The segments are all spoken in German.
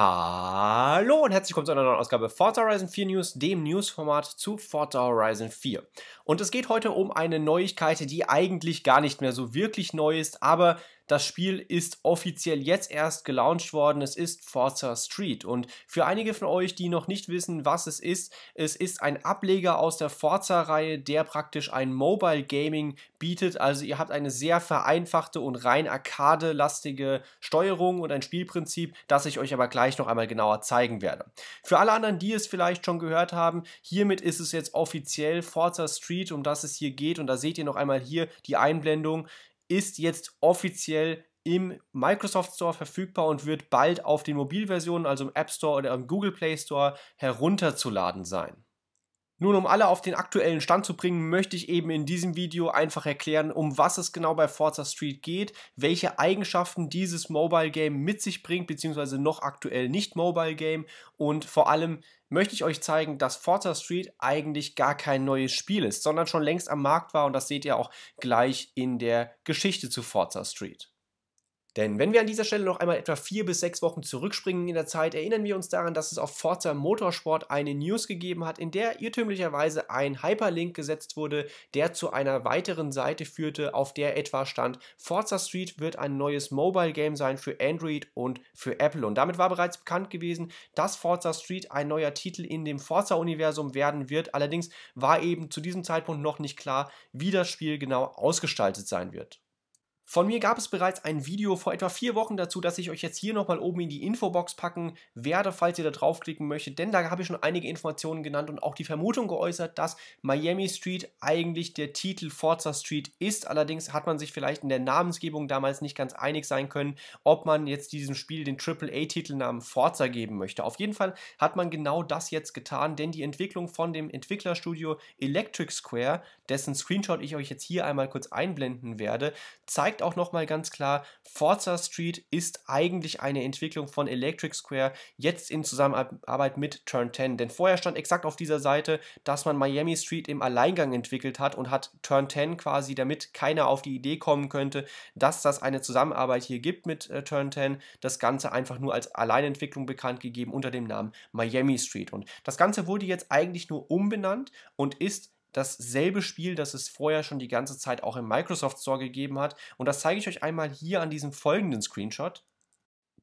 Hallo und herzlich willkommen zu einer neuen Ausgabe Forza Horizon 4 News, dem Newsformat zu Forza Horizon 4. Und es geht heute um eine Neuigkeit, die eigentlich gar nicht mehr so wirklich neu ist, aber das Spiel ist offiziell jetzt erst gelauncht worden. Es ist Forza Street. Und für einige von euch, die noch nicht wissen, was es ist, es ist ein Ableger aus der Forza-Reihe, der praktisch ein Mobile Gaming bietet. Also ihr habt eine sehr vereinfachte und rein arcade-lastige Steuerung und ein Spielprinzip, das ich euch aber gleich noch einmal genauer zeigen werde. Für alle anderen, die es vielleicht schon gehört haben, hiermit ist es jetzt offiziell Forza Street, um das es hier geht. Und da seht ihr noch einmal hier die Einblendung ist jetzt offiziell im Microsoft Store verfügbar und wird bald auf den Mobilversionen, also im App Store oder im Google Play Store, herunterzuladen sein. Nun, um alle auf den aktuellen Stand zu bringen, möchte ich eben in diesem Video einfach erklären, um was es genau bei Forza Street geht, welche Eigenschaften dieses Mobile Game mit sich bringt, beziehungsweise noch aktuell nicht Mobile Game und vor allem möchte ich euch zeigen, dass Forza Street eigentlich gar kein neues Spiel ist, sondern schon längst am Markt war und das seht ihr auch gleich in der Geschichte zu Forza Street. Denn wenn wir an dieser Stelle noch einmal etwa vier bis sechs Wochen zurückspringen in der Zeit, erinnern wir uns daran, dass es auf Forza Motorsport eine News gegeben hat, in der irrtümlicherweise ein Hyperlink gesetzt wurde, der zu einer weiteren Seite führte, auf der etwa stand, Forza Street wird ein neues Mobile Game sein für Android und für Apple. Und damit war bereits bekannt gewesen, dass Forza Street ein neuer Titel in dem Forza-Universum werden wird. Allerdings war eben zu diesem Zeitpunkt noch nicht klar, wie das Spiel genau ausgestaltet sein wird. Von mir gab es bereits ein Video vor etwa vier Wochen dazu, das ich euch jetzt hier nochmal oben in die Infobox packen werde, falls ihr da draufklicken möchtet, denn da habe ich schon einige Informationen genannt und auch die Vermutung geäußert, dass Miami Street eigentlich der Titel Forza Street ist. Allerdings hat man sich vielleicht in der Namensgebung damals nicht ganz einig sein können, ob man jetzt diesem Spiel den AAA-Titelnamen Forza geben möchte. Auf jeden Fall hat man genau das jetzt getan, denn die Entwicklung von dem Entwicklerstudio Electric Square, dessen Screenshot ich euch jetzt hier einmal kurz einblenden werde, zeigt zeigt auch nochmal ganz klar, Forza Street ist eigentlich eine Entwicklung von Electric Square, jetzt in Zusammenarbeit mit Turn 10. Denn vorher stand exakt auf dieser Seite, dass man Miami Street im Alleingang entwickelt hat und hat Turn 10 quasi, damit keiner auf die Idee kommen könnte, dass das eine Zusammenarbeit hier gibt mit äh, Turn 10, das Ganze einfach nur als Alleinentwicklung bekannt gegeben unter dem Namen Miami Street. Und das Ganze wurde jetzt eigentlich nur umbenannt und ist dasselbe Spiel, das es vorher schon die ganze Zeit auch im Microsoft Store gegeben hat. Und das zeige ich euch einmal hier an diesem folgenden Screenshot.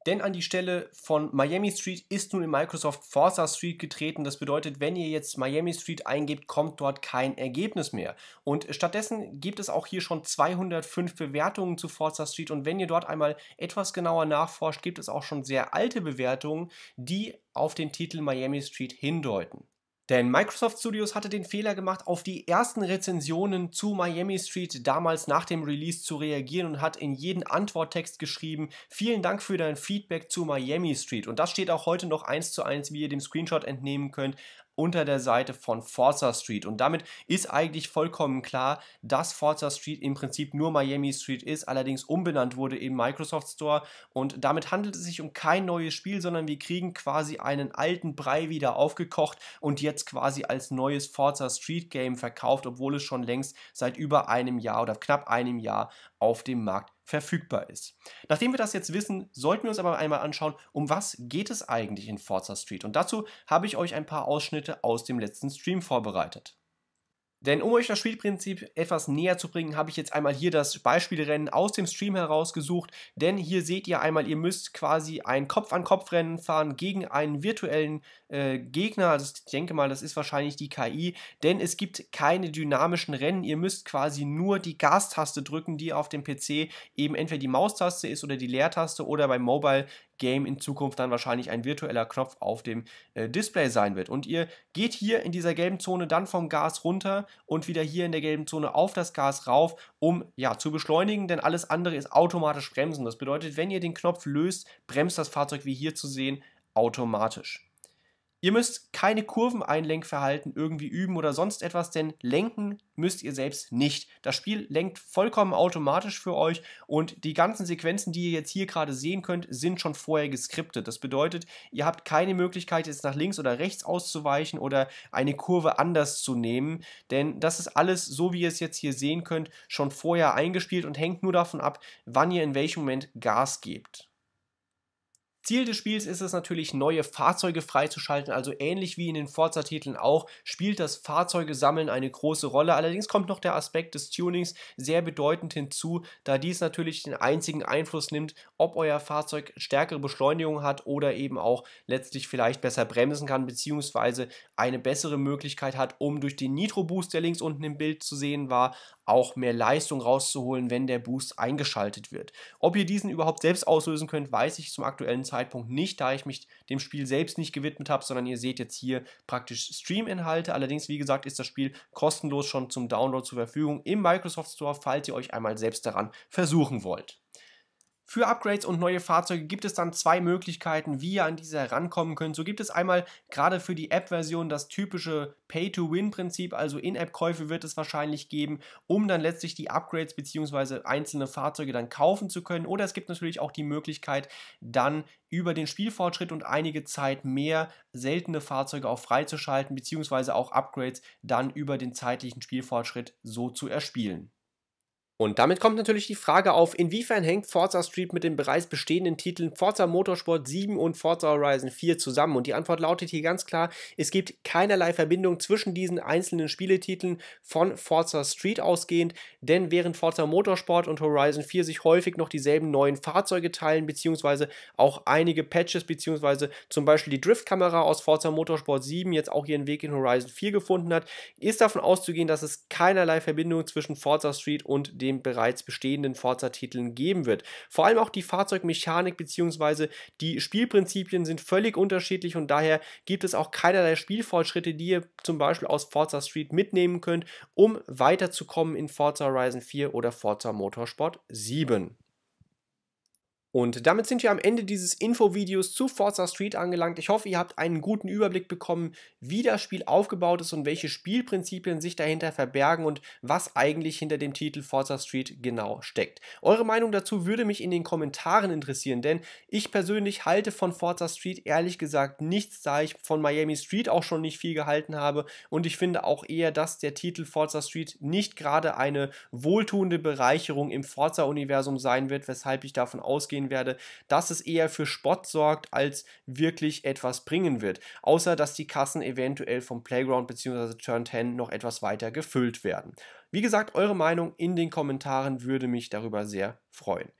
Denn an die Stelle von Miami Street ist nun in Microsoft Forza Street getreten. Das bedeutet, wenn ihr jetzt Miami Street eingebt, kommt dort kein Ergebnis mehr. Und stattdessen gibt es auch hier schon 205 Bewertungen zu Forza Street. Und wenn ihr dort einmal etwas genauer nachforscht, gibt es auch schon sehr alte Bewertungen, die auf den Titel Miami Street hindeuten. Denn Microsoft Studios hatte den Fehler gemacht, auf die ersten Rezensionen zu Miami Street damals nach dem Release zu reagieren und hat in jeden Antworttext geschrieben, vielen Dank für dein Feedback zu Miami Street. Und das steht auch heute noch eins zu eins, wie ihr dem Screenshot entnehmen könnt, unter der Seite von Forza Street. Und damit ist eigentlich vollkommen klar, dass Forza Street im Prinzip nur Miami Street ist, allerdings umbenannt wurde im Microsoft Store. Und damit handelt es sich um kein neues Spiel, sondern wir kriegen quasi einen alten Brei wieder aufgekocht und jetzt quasi als neues Forza Street Game verkauft, obwohl es schon längst seit über einem Jahr oder knapp einem Jahr auf dem Markt verfügbar ist. Nachdem wir das jetzt wissen, sollten wir uns aber einmal anschauen, um was geht es eigentlich in Forza Street. Und dazu habe ich euch ein paar Ausschnitte aus dem letzten Stream vorbereitet. Denn um euch das Spielprinzip etwas näher zu bringen, habe ich jetzt einmal hier das Beispielrennen aus dem Stream herausgesucht. Denn hier seht ihr einmal, ihr müsst quasi ein Kopf-an-Kopf-Rennen fahren gegen einen virtuellen äh, Gegner. Also ich denke mal, das ist wahrscheinlich die KI. Denn es gibt keine dynamischen Rennen. Ihr müsst quasi nur die Gastaste drücken, die auf dem PC eben entweder die Maustaste ist oder die Leertaste oder beim Mobile Game in Zukunft dann wahrscheinlich ein virtueller Knopf auf dem äh, Display sein wird. Und ihr geht hier in dieser gelben Zone dann vom Gas runter und wieder hier in der gelben Zone auf das Gas rauf, um ja zu beschleunigen, denn alles andere ist automatisch bremsen. Das bedeutet, wenn ihr den Knopf löst, bremst das Fahrzeug wie hier zu sehen automatisch. Ihr müsst keine Kurveneinlenkverhalten irgendwie üben oder sonst etwas, denn lenken müsst ihr selbst nicht. Das Spiel lenkt vollkommen automatisch für euch und die ganzen Sequenzen, die ihr jetzt hier gerade sehen könnt, sind schon vorher geskriptet. Das bedeutet, ihr habt keine Möglichkeit, jetzt nach links oder rechts auszuweichen oder eine Kurve anders zu nehmen, denn das ist alles, so wie ihr es jetzt hier sehen könnt, schon vorher eingespielt und hängt nur davon ab, wann ihr in welchem Moment Gas gebt. Ziel des Spiels ist es natürlich, neue Fahrzeuge freizuschalten, also ähnlich wie in den Forza-Titeln auch, spielt das Fahrzeugesammeln eine große Rolle. Allerdings kommt noch der Aspekt des Tunings sehr bedeutend hinzu, da dies natürlich den einzigen Einfluss nimmt, ob euer Fahrzeug stärkere Beschleunigung hat oder eben auch letztlich vielleicht besser bremsen kann, beziehungsweise eine bessere Möglichkeit hat, um durch den Nitro-Boost, der links unten im Bild zu sehen war, auch mehr Leistung rauszuholen, wenn der Boost eingeschaltet wird. Ob ihr diesen überhaupt selbst auslösen könnt, weiß ich zum aktuellen Zeitpunkt Zeitpunkt nicht, da ich mich dem Spiel selbst nicht gewidmet habe, sondern ihr seht jetzt hier praktisch Stream-Inhalte. Allerdings, wie gesagt, ist das Spiel kostenlos schon zum Download zur Verfügung im Microsoft Store, falls ihr euch einmal selbst daran versuchen wollt. Für Upgrades und neue Fahrzeuge gibt es dann zwei Möglichkeiten, wie ihr an diese herankommen könnt. So gibt es einmal gerade für die App-Version das typische Pay-to-Win-Prinzip, also In-App-Käufe wird es wahrscheinlich geben, um dann letztlich die Upgrades bzw. einzelne Fahrzeuge dann kaufen zu können. Oder es gibt natürlich auch die Möglichkeit, dann über den Spielfortschritt und einige Zeit mehr seltene Fahrzeuge auch freizuschalten bzw. auch Upgrades dann über den zeitlichen Spielfortschritt so zu erspielen. Und damit kommt natürlich die Frage auf, inwiefern hängt Forza Street mit den bereits bestehenden Titeln Forza Motorsport 7 und Forza Horizon 4 zusammen? Und die Antwort lautet hier ganz klar, es gibt keinerlei Verbindung zwischen diesen einzelnen Spieletiteln von Forza Street ausgehend, denn während Forza Motorsport und Horizon 4 sich häufig noch dieselben neuen Fahrzeuge teilen, beziehungsweise auch einige Patches, beziehungsweise zum Beispiel die Driftkamera aus Forza Motorsport 7 jetzt auch ihren Weg in Horizon 4 gefunden hat, ist davon auszugehen, dass es keinerlei Verbindung zwischen Forza Street und den den bereits bestehenden Forza-Titeln geben wird. Vor allem auch die Fahrzeugmechanik bzw. die Spielprinzipien sind völlig unterschiedlich und daher gibt es auch keinerlei Spielfortschritte, die ihr zum Beispiel aus Forza Street mitnehmen könnt, um weiterzukommen in Forza Horizon 4 oder Forza Motorsport 7. Und damit sind wir am Ende dieses Infovideos zu Forza Street angelangt. Ich hoffe, ihr habt einen guten Überblick bekommen, wie das Spiel aufgebaut ist und welche Spielprinzipien sich dahinter verbergen und was eigentlich hinter dem Titel Forza Street genau steckt. Eure Meinung dazu würde mich in den Kommentaren interessieren, denn ich persönlich halte von Forza Street ehrlich gesagt nichts, da ich von Miami Street auch schon nicht viel gehalten habe und ich finde auch eher, dass der Titel Forza Street nicht gerade eine wohltuende Bereicherung im Forza-Universum sein wird, weshalb ich davon ausgehen sehen werde, dass es eher für Spott sorgt, als wirklich etwas bringen wird. Außer, dass die Kassen eventuell vom Playground bzw. Turn 10 noch etwas weiter gefüllt werden. Wie gesagt, eure Meinung in den Kommentaren würde mich darüber sehr freuen.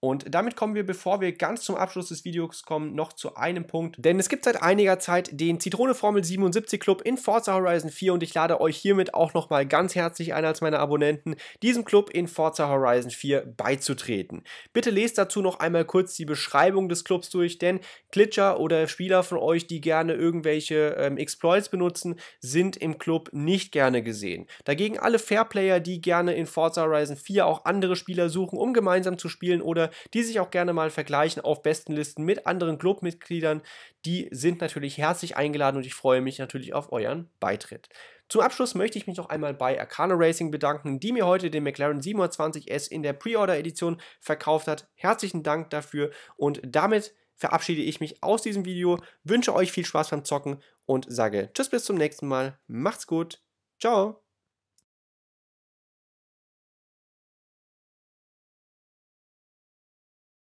Und damit kommen wir, bevor wir ganz zum Abschluss des Videos kommen, noch zu einem Punkt. Denn es gibt seit einiger Zeit den Zitrone Formel 77 Club in Forza Horizon 4 und ich lade euch hiermit auch nochmal ganz herzlich ein als meine Abonnenten, diesem Club in Forza Horizon 4 beizutreten. Bitte lest dazu noch einmal kurz die Beschreibung des Clubs durch, denn Glitcher oder Spieler von euch, die gerne irgendwelche ähm, Exploits benutzen, sind im Club nicht gerne gesehen. Dagegen alle Fairplayer, die gerne in Forza Horizon 4 auch andere Spieler suchen, um gemeinsam zu spielen oder die sich auch gerne mal vergleichen auf Bestenlisten mit anderen Clubmitgliedern. Die sind natürlich herzlich eingeladen und ich freue mich natürlich auf euren Beitritt. Zum Abschluss möchte ich mich noch einmal bei Arcana Racing bedanken, die mir heute den McLaren 720S in der Pre-Order-Edition verkauft hat. Herzlichen Dank dafür und damit verabschiede ich mich aus diesem Video, wünsche euch viel Spaß beim Zocken und sage Tschüss bis zum nächsten Mal, macht's gut, ciao!